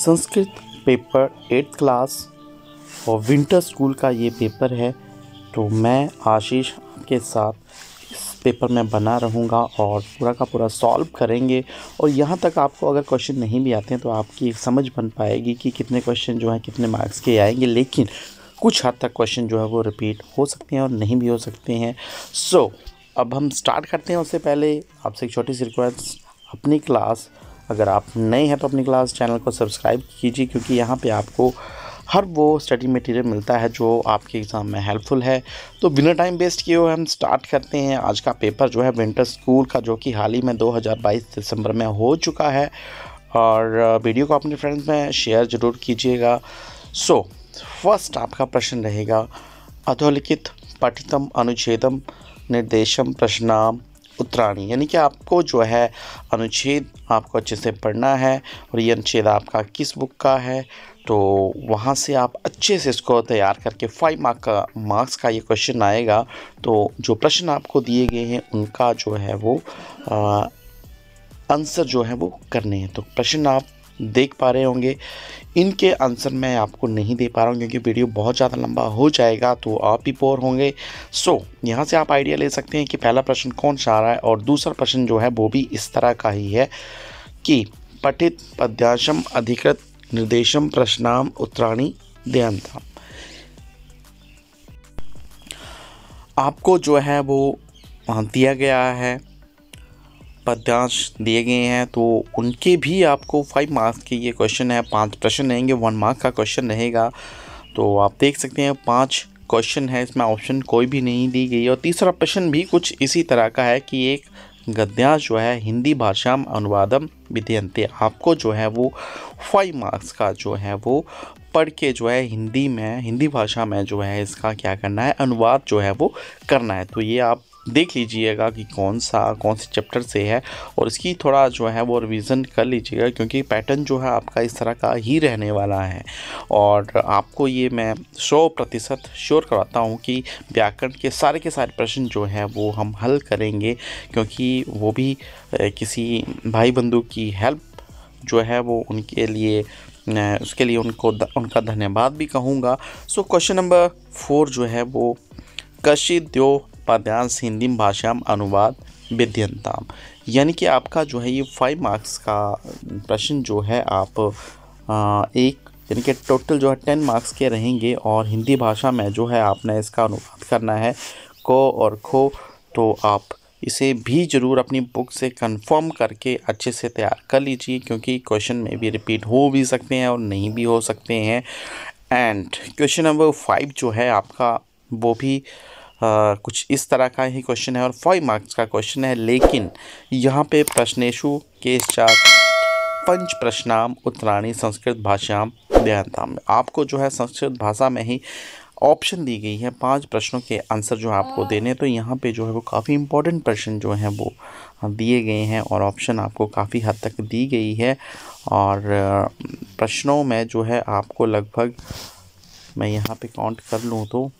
Sanskrit paper eighth class और winter school का ये पेपर है तो मैं आशीष के साथ इस पेपर में बना रहूँगा और पूरा का पूरा सॉल्व करेंगे और यहाँ तक आपको अगर क्वेश्चन नहीं भी आते हैं तो आपकी एक समझ बन पाएगी कि कितने क्वेश्चन जो हैं कितने मार्क्स के आएंगे लेकिन कुछ हद तक क्वेश्चन जो है वो रिपीट हो सकते हैं और नहीं भी हो सकते हैं सो so, अब हम स्टार्ट करते हैं उससे पहले आपसे एक छोटी सी रिक्वेस्ट अपनी क्लास अगर आप नए हैं तो अपनी क्लास चैनल को सब्सक्राइब कीजिए क्योंकि यहाँ पे आपको हर वो स्टडी मटेरियल मिलता है जो आपके एग्ज़ाम में हेल्पफुल है तो बिना टाइम वेस्ट किए हुए हम स्टार्ट करते हैं आज का पेपर जो है विंटर स्कूल का जो कि हाल ही में 2022 दिसंबर में हो चुका है और वीडियो को अपने फ्रेंड्स में शेयर ज़रूर कीजिएगा सो फर्स्ट आपका प्रश्न रहेगा अधोलिखित पठितम अनुच्छेदम निर्देशम प्रश्नाम उत्तराणी यानी कि आपको जो है अनुच्छेद आपको अच्छे से पढ़ना है और ये अनुच्छेद आपका किस बुक का है तो वहाँ से आप अच्छे से इसको तैयार करके फाइव मार्क का मार्क्स का ये क्वेश्चन आएगा तो जो प्रश्न आपको दिए गए हैं उनका जो है वो आ, आंसर जो है वो करने हैं तो प्रश्न आप देख पा रहे होंगे इनके आंसर मैं आपको नहीं दे पा रहा हूँ क्योंकि वीडियो बहुत ज़्यादा लंबा हो जाएगा तो आप ही पोर होंगे सो so, यहाँ से आप आइडिया ले सकते हैं कि पहला प्रश्न कौन सा आ रहा है और दूसरा प्रश्न जो है वो भी इस तरह का ही है कि पठित पद्याशम अधिकृत निर्देशम प्रश्नाम उत्तराणी देयंता आपको जो है वो दिया गया है पद्यांश दिए गए हैं तो उनके भी आपको फाइव मार्क्स के ये क्वेश्चन है पांच प्रश्न रहेंगे वन मार्क का क्वेश्चन रहेगा तो आप देख सकते हैं पांच क्वेश्चन है इसमें ऑप्शन कोई भी नहीं दी गई और तीसरा प्रश्न भी कुछ इसी तरह का है कि एक गद्यांश जो है हिंदी भाषा में अनुवादम विधेयंते आपको जो है वो फाइव मार्क्स का जो है वो पढ़ के जो है हिंदी में हिंदी भाषा में जो है इसका क्या करना है अनुवाद जो है वो करना है तो ये आप देख लीजिएगा कि कौन सा कौन से चैप्टर से है और इसकी थोड़ा जो है वो रिवीजन कर लीजिएगा क्योंकि पैटर्न जो है आपका इस तरह का ही रहने वाला है और आपको ये मैं सौ प्रतिशत श्योर कराता हूँ कि व्याकरण के सारे के सारे प्रश्न जो हैं वो हम हल करेंगे क्योंकि वो भी किसी भाई बंधु की हेल्प जो है वो उनके लिए उसके लिए उनको उनका धन्यवाद भी कहूँगा सो क्वेश्चन नंबर फोर जो है वो कशिद्यो पद्यांश हिंदी भाषा अनुवाद विद्यंताम यानी कि आपका जो है ये फाइव मार्क्स का प्रश्न जो है आप आ, एक यानी कि टोटल जो है टेन मार्क्स के रहेंगे और हिंदी भाषा में जो है आपने इसका अनुवाद करना है को और खो तो आप इसे भी ज़रूर अपनी बुक से कंफर्म करके अच्छे से तैयार कर लीजिए क्योंकि क्वेश्चन में भी रिपीट हो भी सकते हैं और नहीं भी हो सकते हैं एंड क्वेश्चन नंबर फाइव जो है आपका वो भी कुछ इस तरह का ही क्वेश्चन है और फाइव मार्क्स का क्वेश्चन है लेकिन यहाँ पे प्रश्नेशु के चार पंच प्रश्नाम उत्तराणी संस्कृत भाषा देहांताम आपको जो है संस्कृत भाषा में ही ऑप्शन दी गई है पांच प्रश्नों के आंसर जो आपको देने तो यहाँ पे जो है वो काफ़ी इंपॉर्टेंट प्रश्न जो हैं वो दिए गए हैं और ऑप्शन आपको काफ़ी हद तक दी गई है और प्रश्नों में जो है आपको लगभग मैं यहाँ पे काउंट कर लूँ तो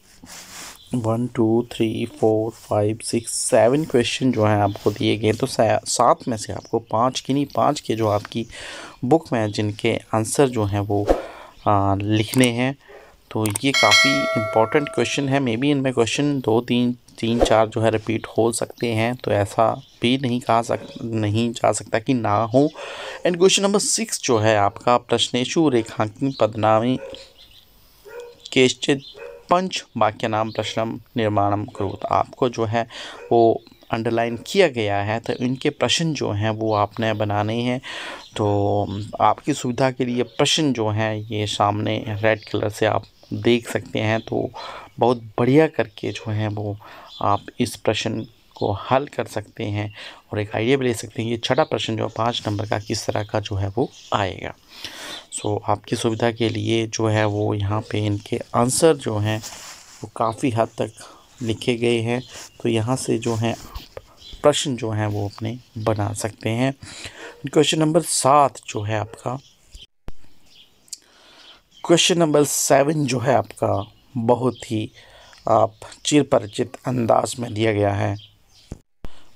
one two three four five six seven question जो हैं आपको दिए गए तो सात में से आपको पाँच नहीं पाँच के जो आपकी बुक में जिनके आंसर जो हैं वो आ, लिखने हैं तो ये काफ़ी इम्पॉर्टेंट क्वेश्चन है मे बी इनमें क्वेश्चन दो तीन तीन चार जो है रिपीट हो सकते हैं तो ऐसा भी नहीं कहा सक नहीं जा सकता कि ना हो एंड क्वेश्चन नंबर सिक्स जो है आपका प्रश्नेशु रेखांकन पदनामी के पंच वाक्य नाम प्रश्न निर्माणम तो आपको जो है वो अंडरलाइन किया गया है तो इनके प्रश्न जो हैं वो आपने बनाने हैं तो आपकी सुविधा के लिए प्रश्न जो हैं ये सामने रेड कलर से आप देख सकते हैं तो बहुत बढ़िया करके जो है वो आप इस प्रश्न को हल कर सकते हैं और एक आइडिया भी ले सकते हैं ये छठा प्रश्न जो पाँच नंबर का किस तरह का जो है वो आएगा सो आपकी सुविधा के लिए जो है वो यहाँ पे इनके आंसर जो हैं वो काफ़ी हद तक लिखे गए हैं तो यहाँ से जो है आप प्रश्न जो हैं वो अपने बना सकते हैं क्वेश्चन नंबर सात जो है आपका क्वेश्चन नंबर सेवन जो है आपका बहुत ही आप चिरपरिचित अंदाज में दिया गया है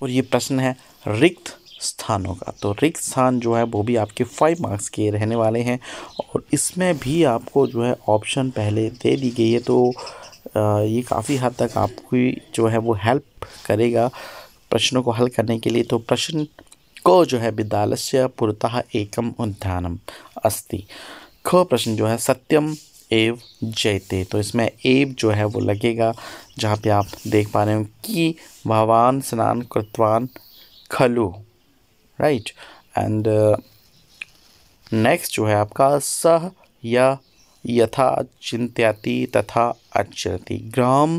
और ये प्रश्न है रिक्त स्थानों का तो रिक्त स्थान जो है वो भी आपके फाइव मार्क्स के रहने वाले हैं और इसमें भी आपको जो है ऑप्शन पहले दे दी गई है तो ये काफ़ी हद तक आपकी जो है वो हेल्प करेगा प्रश्नों को हल करने के लिए तो प्रश्न को जो है विद्यालय से पुरतः एकम उद्यानम अस्ति ख प्रश्न जो है सत्यम एव जयते तो इसमें एव जो है वो लगेगा जहाँ पे आप देख पा रहे हो कि भगवान स्नान कृतवान खलु राइट एंड नेक्स्ट जो है आपका सह या यथा चिंत्याति तथा अचरती ग्राम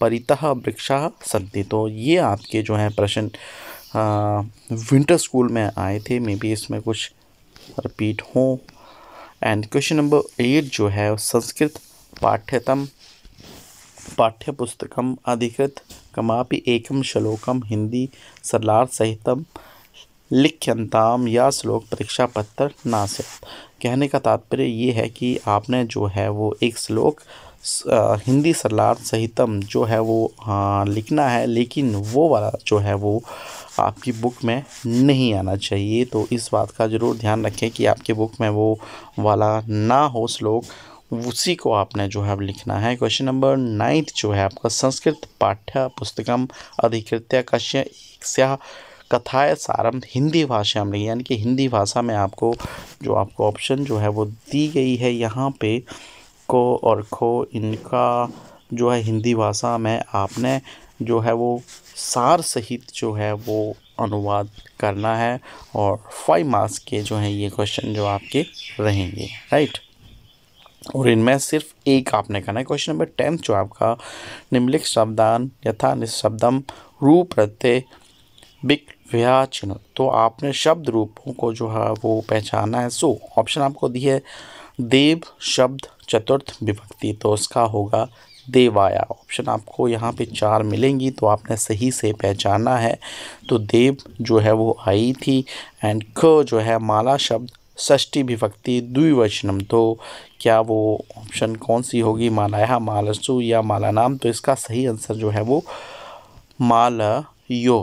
परितः वृक्षा सन्ति तो ये आपके जो है प्रश्न विंटर स्कूल में आए थे मे बी इसमें कुछ रिपीट हों एंड क्वेश्चन नंबर एट जो है संस्कृत पाठ्यतम पाठ्य पुस्तकम अधिकृत कमापि एकम श्लोकम हिंदी सरलार सहितम लिख्यंताम या श्लोक परीक्षा पत्र ना से कहने का तात्पर्य ये है कि आपने जो है वो एक श्लोक हिंदी सरलार्थ सहितम जो है वो लिखना है लेकिन वो वाला जो है वो आपकी बुक में नहीं आना चाहिए तो इस बात का ज़रूर ध्यान रखें कि आपके बुक में वो वाला ना हो श्लोक उसी को आपने जो है लिखना है क्वेश्चन नंबर नाइन्थ जो है आपका संस्कृत पाठ्य पुस्तकम अधिकृत्य कश्य स्या कथाएँ सारम हिंदी भाषा में यानी कि हिंदी भाषा में आपको जो आपको ऑप्शन जो है वो दी गई है यहाँ पे को और खो इनका जो है हिंदी भाषा में आपने जो है वो सार सहित जो है वो अनुवाद करना है और फाइव मार्क्स के जो है ये क्वेश्चन जो आपके रहेंगे राइट और इनमें सिर्फ एक आपने करना है क्वेश्चन नंबर टेंथ जो आपका निम्नलिखित शब्दान यथा निशब्दम रूप प्रत्यय बिक व्याचिन तो आपने शब्द रूपों को जो है वो पहचाना है सो ऑप्शन आपको दी है देव शब्द चतुर्थ विभक्ति तो उसका होगा देवाया ऑप्शन आपको यहाँ पे चार मिलेंगी तो आपने सही से पहचाना है तो देव जो है वो आई थी एंड ख जो है माला शब्द षष्टि विभक्ति द्विवचनम तो क्या वो ऑप्शन कौन सी होगी मालाया मालसु या माला नाम तो इसका सही आंसर जो है वो यो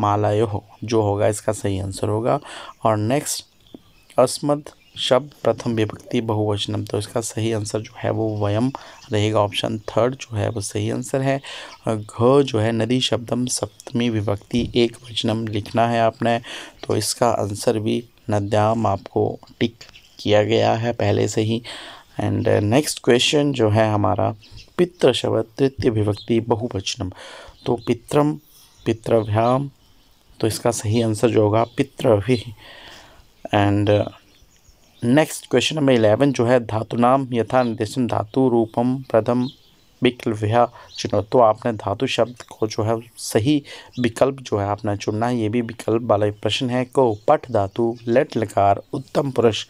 मालायो हो, जो होगा इसका सही आंसर होगा और नेक्स्ट अस्मद शब्द प्रथम विभक्ति बहुवचनम तो इसका सही आंसर जो है वो वयम रहेगा ऑप्शन थर्ड जो है वो सही आंसर है घ जो है नदी शब्दम सप्तमी विभक्ति एक वचनम लिखना है आपने तो इसका आंसर भी नद्याम आपको टिक किया गया है पहले से ही एंड नेक्स्ट क्वेश्चन जो है हमारा पितृ शब्द तृतीय विभक्ति बहुवचनम तो पित्रम पितृभ्याम तो इसका सही आंसर जो होगा पित्रवि and next question number eleven जो है धातु नाम यथा निर्देशन धातु रूपम प्रथम विकल्प चुनो तो आपने धातु शब्द को जो है सही विकल्प जो है आपने चुनना है ये भी विकल्प वाला प्रश्न है को पठ धातु लेट लकार उत्तम पुरुष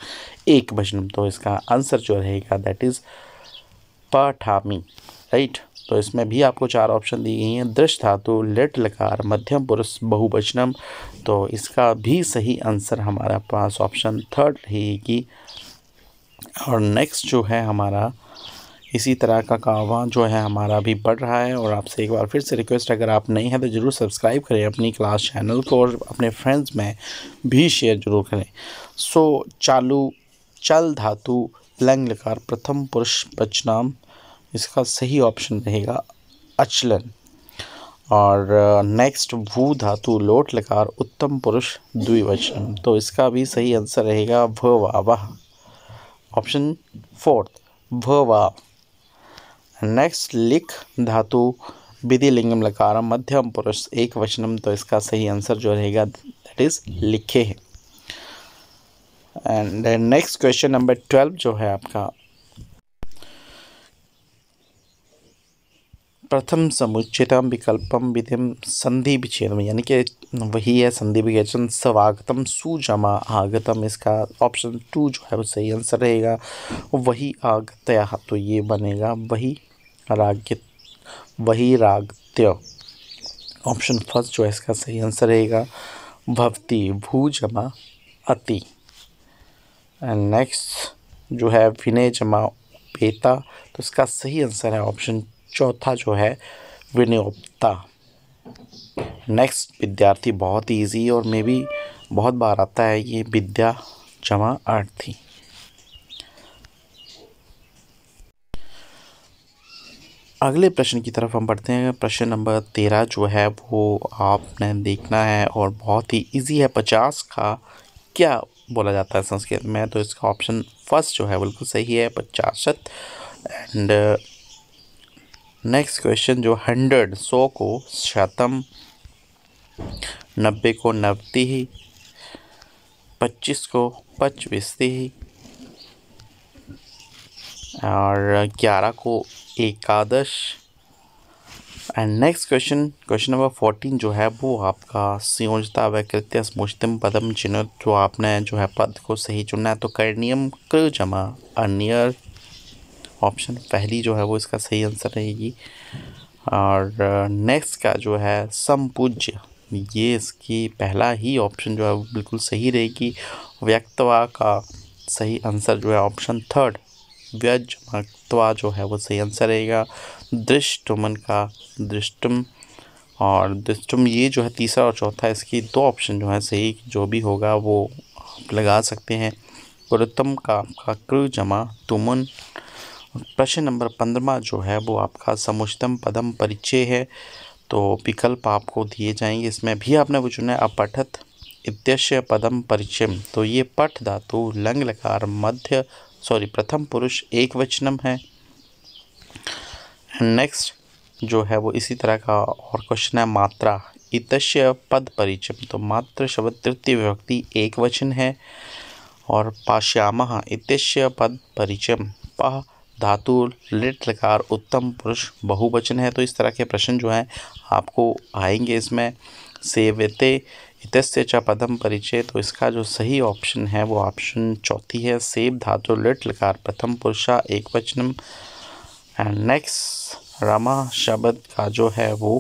एक वचन तो इसका आंसर जो रहेगा दैट इज़ पठामी राइट तो इसमें भी आपको चार ऑप्शन दी गई हैं दृश्य धातु लेट लकार मध्यम पुरुष बहुवचनम तो इसका भी सही आंसर हमारा पास ऑप्शन थर्ड रहेगी और नेक्स्ट जो है हमारा इसी तरह का कावा जो है हमारा भी बढ़ रहा है और आपसे एक बार फिर से रिक्वेस्ट अगर आप नए हैं तो ज़रूर सब्सक्राइब करें अपनी क्लास चैनल को और अपने फ्रेंड्स में भी शेयर ज़रूर करें सो चालू चल धातु लंग लकार प्रथम पुरुष पचनाम इसका सही ऑप्शन रहेगा अचलन और नेक्स्ट भू धातु लोट लकार उत्तम पुरुष द्विवचन तो इसका भी सही आंसर रहेगा भ वाह ऑप्शन फोर्थ भ वाह नेक्स्ट लिख धातु विधि लिंगम लकार मध्यम पुरुष एक वचनम तो इसका सही आंसर जो रहेगा दैट इज़ लिखे and next question number twelve जो है आपका प्रथम समुचितम विकल्पम विधि संधि में यानी कि वही है संधि विच्छेदन स्वागतम सुजमा आगतम इसका ऑप्शन टू जो है वो सही आंसर रहेगा वही आगत्या तो ये बनेगा वही राग वही रागत्य ऑप्शन फर्स्ट जो है इसका सही आंसर रहेगा भवती भूजमा अति एंड नेक्स्ट जो है विनय जमा पेता तो इसका सही आंसर है ऑप्शन चौथा जो है विनियोक्ता नेक्स्ट विद्यार्थी बहुत ही ईजी और मे भी बहुत बार आता है ये विद्या जमा आर्थी अगले प्रश्न की तरफ हम बढ़ते हैं प्रश्न नंबर तेरह जो है वो आपने देखना है और बहुत ही इजी है पचास का क्या बोला जाता है संस्कृत में तो इसका ऑप्शन फर्स्ट जो है बिल्कुल सही है पचासत एंड नेक्स्ट क्वेश्चन जो हंड्रेड सौ को शतम नब्बे को नब्बे ही पच्चीस को पचविस्ती ही और ग्यारह को एकादश and next question question number fourteen जो है वो आपका संयोजता वैकृत्य मुश्तम पदम चिन्ह जो आपने जो है पद को सही चुनना है तो कर्णियम कर जमा अनियर ऑप्शन पहली जो है वो इसका सही आंसर रहेगी और नेक्स्ट uh, का जो है समपूज्य ये इसकी पहला ही ऑप्शन जो है वो बिल्कुल सही रहेगी व्यक्तवा का सही आंसर जो है ऑप्शन थर्ड व्यज मक्तवा जो है वो सही आंसर रहेगा दृष्टुमन का दृष्टुम और दृष्टुम ये जो है तीसरा और चौथा इसकी दो ऑप्शन जो है सही जो भी होगा वो आप लगा सकते हैं गुरुत्तम का आपका क्रु जमा तुमन प्रश्न नंबर पंद्रमा जो है वो आपका समुचतम पदम परिचय है तो विकल्प आपको दिए जाएंगे इसमें भी आपने वो चुना है अपठत इत्यस्य पदम परिचय तो ये पठ धातु लंग लकार मध्य सॉरी प्रथम पुरुष एक वचनम है नेक्स्ट जो है वो इसी तरह का और क्वेश्चन है मात्रा इतस्य पद परिचय तो मात्र शब्द तृतीय विभक्ति एक वचन है और पाश्याम इतस्य पद परिचय पह धातु लिट लकार उत्तम पुरुष बहुवचन है तो इस तरह के प्रश्न जो हैं आपको आएंगे इसमें सेवते इतस्य च पदम परिचय तो इसका जो सही ऑप्शन है वो ऑप्शन चौथी है सेब धातु लिट लकार प्रथम पुरुषा एक वचनम एंड नेक्स्ट रामा शब्द का जो है वो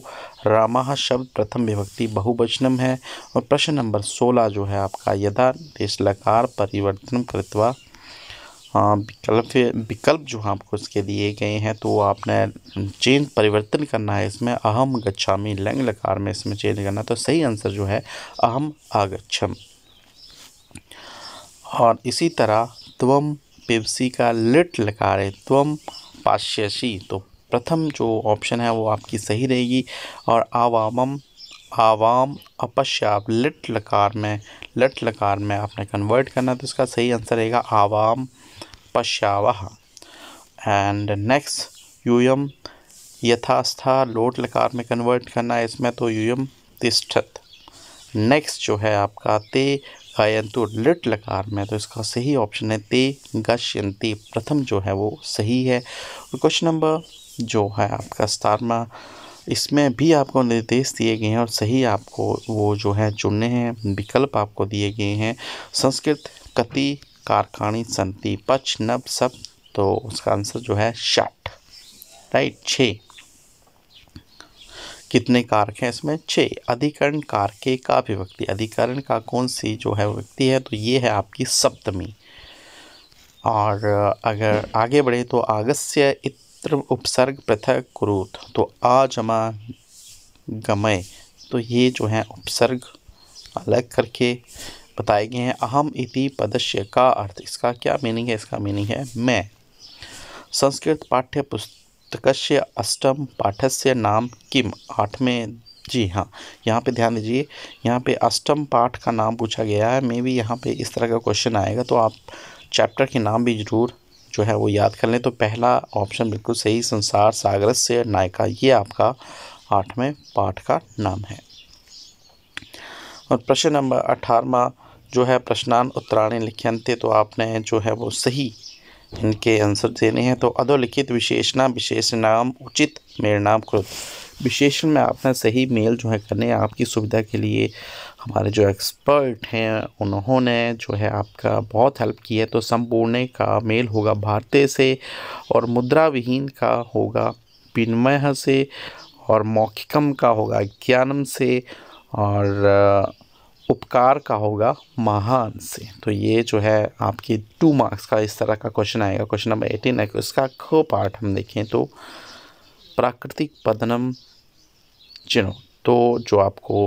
रामा शब्द प्रथम विभक्ति बहुवचनम है और प्रश्न नंबर सोलह जो है आपका यदा देश लकार परिवर्तन कृत्वा हाँ, विकल्प विकल्प जो आपको इसके दिए गए हैं तो आपने चेंज परिवर्तन करना है इसमें अहम गच्छामी लैंग लकार में इसमें चेंज करना तो सही आंसर जो है अहम आगच्छम और इसी तरह त्वम पेप्सी का लिट लकार है त्वम पाश्यसी तो प्रथम जो ऑप्शन है वो आपकी सही रहेगी और आवामम आवाम अपश्याप लिट लकार में लट लकार में आपने कन्वर्ट करना तो इसका सही आंसर रहेगा आवाम पश्यावाह एंड नेक्स्ट यूयम यथास्था लोट लकार में कन्वर्ट करना है इसमें तो यूयम तिष्ठत नेक्स्ट जो है आपका ते गायंतु लिट लकार में तो इसका सही ऑप्शन है ते गश्यंती प्रथम जो है वो सही है क्वेश्चन नंबर जो है आपका स्टारमा इसमें भी आपको निर्देश दिए गए हैं और सही आपको वो जो है चुनने हैं विकल्प आपको दिए गए हैं संस्कृत कति कारखानी संति पच नब सब तो उसका आंसर जो है शट राइट छ कितने कारक हैं इसमें छः अधिकरण कारके का अभिव्यक्ति अधिकरण का कौन सी जो है व्यक्ति है तो ये है आपकी सप्तमी और अगर आगे बढ़े तो आगस्य इत तत्र उपसर्ग पृथक क्रोध तो आ जमा गमय तो ये जो है उपसर्ग अलग करके बताए गए हैं अहम इति पदस्य का अर्थ इसका क्या मीनिंग है इसका मीनिंग है मैं संस्कृत पाठ्य से अष्टम पाठस्य नाम किम आठवें जी हाँ यहाँ पे ध्यान दीजिए यहाँ पे अष्टम पाठ का नाम पूछा गया है मे भी यहाँ पे इस तरह का क्वेश्चन आएगा तो आप चैप्टर के नाम भी ज़रूर जो है वो याद कर लें तो पहला ऑप्शन बिल्कुल सही संसार सागर से नायका ये आपका आठवें पाठ का नाम है और प्रश्न नंबर अठारवा जो है प्रश्नान उत्तरायण लिख्यंते तो आपने जो है वो सही इनके आंसर देने हैं तो अधोलिखित विशेषणा विशेष नाम उचित मेरे नाम कृत विशेषण में आपने सही मेल जो है करने आपकी सुविधा के लिए हमारे जो एक्सपर्ट हैं उन्होंने जो है आपका बहुत हेल्प की है तो संपूर्ण का मेल होगा भारतीय से और मुद्रा विहीन का होगा विनिमय से और मौखिकम का होगा ज्ञानम से और उपकार का होगा महान से तो ये जो है आपके टू मार्क्स का इस तरह का क्वेश्चन आएगा क्वेश्चन नंबर एटीन है इसका ख पार्ट हम देखें तो प्राकृतिक पदनम चिनो तो जो आपको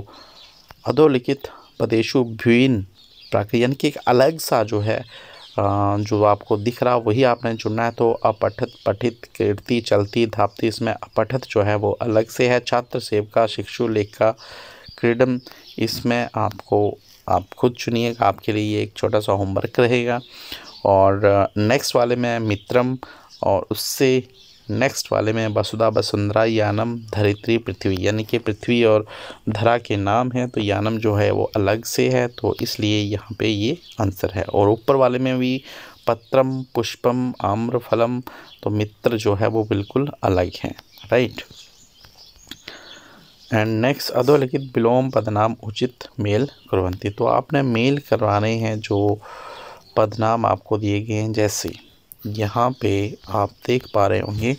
अधोलिखित पदेशु भिन्न प्राकृत यानी कि एक अलग सा जो है जो आपको दिख रहा वही आपने चुनना है तो अपठित पठित कीर्ति चलती धापती इसमें अपठित जो है वो अलग से है छात्र सेवका शिक्षु लेखिका क्रीडम इसमें आपको आप खुद चुनिएगा आपके लिए एक छोटा सा होमवर्क रहेगा और नेक्स्ट वाले में मित्रम और उससे नेक्स्ट वाले में वसुधा वसुंधरा यानम धरित्री पृथ्वी यानी कि पृथ्वी और धरा के नाम हैं तो यानम जो है वो अलग से है तो इसलिए यहाँ पे ये आंसर है और ऊपर वाले में भी पत्रम पुष्पम आम्र फलम तो मित्र जो है वो बिल्कुल अलग हैं राइट एंड नेक्स्ट अधोलिखित विलोम पदनाम उचित मेल करवंती तो आपने मेल करवाने हैं जो पदनाम आपको दिए गए हैं जैसे यहाँ पे आप देख पा रहे होंगे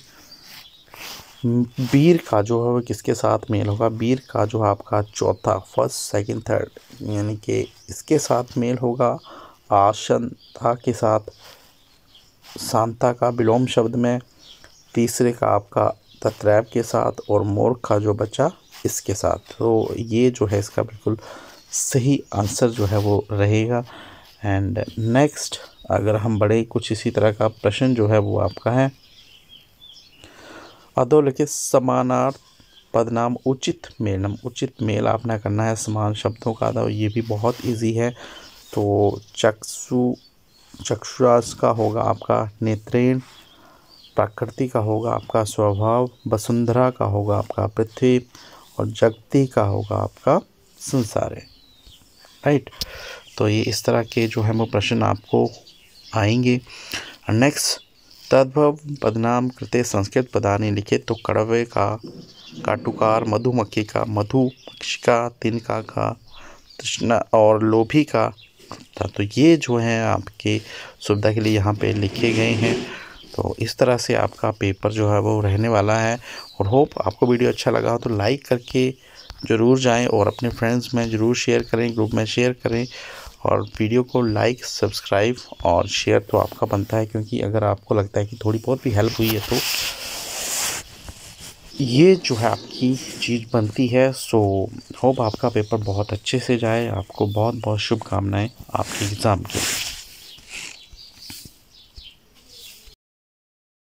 बीर का जो है वो किसके साथ मेल होगा बीर का जो आपका चौथा फर्स्ट सेकंड थर्ड यानी कि इसके साथ मेल होगा आशंता के साथ शांता का विलोम शब्द में तीसरे का आपका तत्रैव के साथ और मोर्ख का जो बचा इसके साथ तो ये जो है इसका बिल्कुल सही आंसर जो है वो रहेगा एंड नेक्स्ट अगर हम बड़े कुछ इसी तरह का प्रश्न जो है वो आपका है लिखे समानार्थ पदनाम उचित मेलम उचित मेल आपने करना है समान शब्दों का अदा तो ये भी बहुत इजी है तो चक्षु चक्षुरास का होगा आपका नेत्रेण प्रकृति का होगा आपका स्वभाव वसुंधरा का होगा आपका पृथ्वी और जगती का होगा आपका संसार है राइट तो ये इस तरह के जो है वो प्रश्न आपको आएंगे नेक्स्ट तद्भव बदनाम करते संस्कृत पदानी लिखे तो कड़वे का काटुकार मधुमक्खी का मधुमक्षिका तिनका का तृष्णा और लोभी का था तो ये जो है आपके सुविधा के लिए यहाँ पे लिखे गए हैं तो इस तरह से आपका पेपर जो है वो रहने वाला है और होप आपको वीडियो अच्छा लगा हो तो लाइक करके ज़रूर जाएं और अपने फ्रेंड्स में ज़रूर शेयर करें ग्रुप में शेयर करें और वीडियो को लाइक सब्सक्राइब और शेयर तो आपका बनता है क्योंकि अगर आपको लगता है कि थोड़ी बहुत भी हेल्प हुई है तो ये जो है आपकी चीज़ बनती है सो होप आपका पेपर बहुत अच्छे से जाए आपको बहुत बहुत शुभकामनाएं आपके एग्ज़ाम के लिए